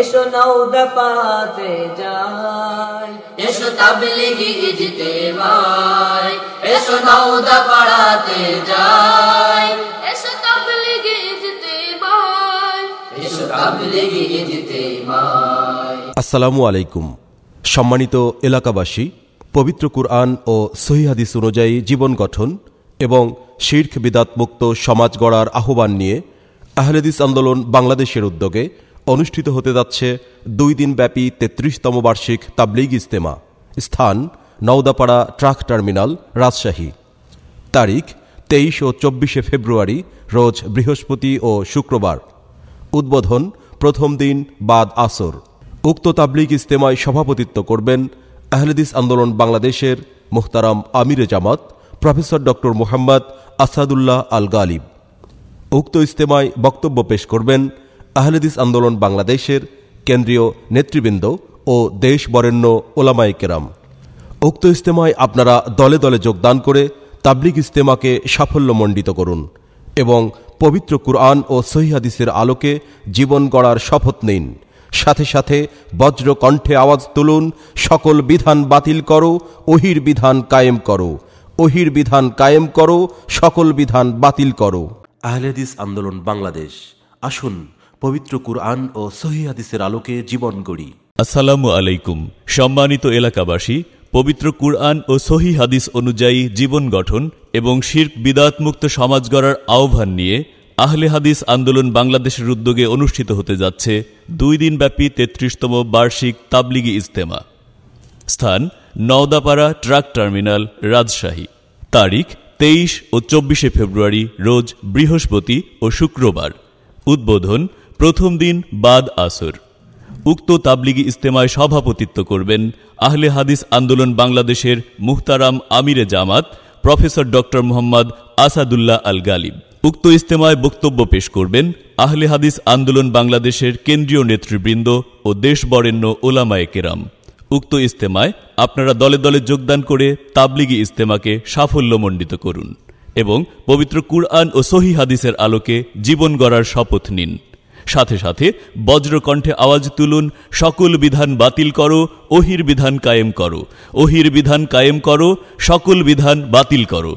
এসো নৌদা পাতে যাই এসো তাবলিগি ইজতে ভাই এসো নৌদা যাই এসো তাবলিগি ইজতে ভাই এসো তাবলিগি ইজতে ভাই আসসালামু আলাইকুম সম্মানিত এলাকাবাসী পবিত্র কুরআন ও সহি হাদিস অনুযায়ী জীবন গঠন এবং শির্ক বিদাতমুক্ত সমাজ গড়ার আহ্বান নিয়ে আহলেদিস আন্দোলন বাংলাদেশের উদ্যোগে অনুষ্ঠিত হতে যাচ্ছে দুই দিনব্যাপী তেত্রিশতম বার্ষিক তাবলিগ ইজতেমা স্থান নওদাপাড়া ট্রাক টার্মিনাল রাজশাহী তারিখ তেইশ ও চব্বিশে ফেব্রুয়ারি রোজ বৃহস্পতি ও শুক্রবার উদ্বোধন প্রথম দিন বাদ আসর উক্ত তাবলিগ ইজতেমায় সভাপতিত্ব করবেন আহলেদিস আন্দোলন বাংলাদেশের মোহতারাম আমিরে জামাত প্রফেসর ডক্টর মোহাম্মদ আসাদুল্লাহ আল গালিব উক্ত ইজতেমায় বক্তব্য পেশ করবেন আহলেদিস আন্দোলন বাংলাদেশের কেন্দ্রীয় নেতৃবৃন্দ ও দেশ বরেণ্য ওলামাই কেরাম উক্ত ইস্তেমায় আপনারা দলে দলে যোগদান করে ইজতেমাকে ইস্তেমাকে সাফল্যমণ্ডিত করুন এবং পবিত্র কুরআন ও সহিহাদিসের আলোকে জীবন গড়ার শপথ নিন সাথে সাথে বজ্র কণ্ঠে আওয়াজ তুলুন সকল বিধান বাতিল করো ওহির বিধান কায়েম করো ওহির বিধান কায়েম করো সকল বিধান বাতিল করো আহলেদিস আন্দোলন বাংলাদেশ আসুন পবিত্র কুরআন ও সহিহাদিসের আলোকে জীবন গড়ি আসসালামু আলাইকুম সম্মানিত এলাকাবাসী পবিত্র কুরআন ও সহি হাদিস অনুযায়ী জীবন গঠন এবং শির্ক বিদাতমুক্ত সমাজ গড়ার আহ্বান নিয়ে আহলে হাদিস আন্দোলন বাংলাদেশের উদ্যোগে অনুষ্ঠিত হতে যাচ্ছে দুই দিনব্যাপী তেত্রিশতম বার্ষিক তাবলিগি ইজতেমা স্থান নওদাপাড়া ট্রাক টার্মিনাল রাজশাহী তারিখ তেইশ ও চব্বিশে ফেব্রুয়ারি রোজ বৃহস্পতি ও শুক্রবার উদ্বোধন প্রথম দিন বাদ আসর উক্ত তাবলিগি ইস্তেমায় সভাপতিত্ব করবেন আহলে হাদিস আন্দোলন বাংলাদেশের মুহতারাম আমিরে জামাত প্রফেসর ডক্টর মোহাম্মদ আসাদুল্লাহ আল গালিব উক্ত ইস্তেমায় বক্তব্য পেশ করবেন আহলে হাদিস আন্দোলন বাংলাদেশের কেন্দ্রীয় নেতৃবৃন্দ ও দেশবরেণ্য ওলামায়ে কেরাম উক্ত ইস্তেমায় আপনারা দলে দলে যোগদান করে তাবলিগি ইস্তেমাকে সাফল্যমণ্ডিত করুন এবং পবিত্র কুরআন ও সহি হাদিসের আলোকে জীবন গড়ার শপথ নিন সাথে সাথে বজ্রকণ্ঠে আওয়াজ তুলুন সকল বিধান বাতিল করো ওহির বিধান কায়েম করো ওহির বিধান কায়েম করো সকল বিধান বাতিল করো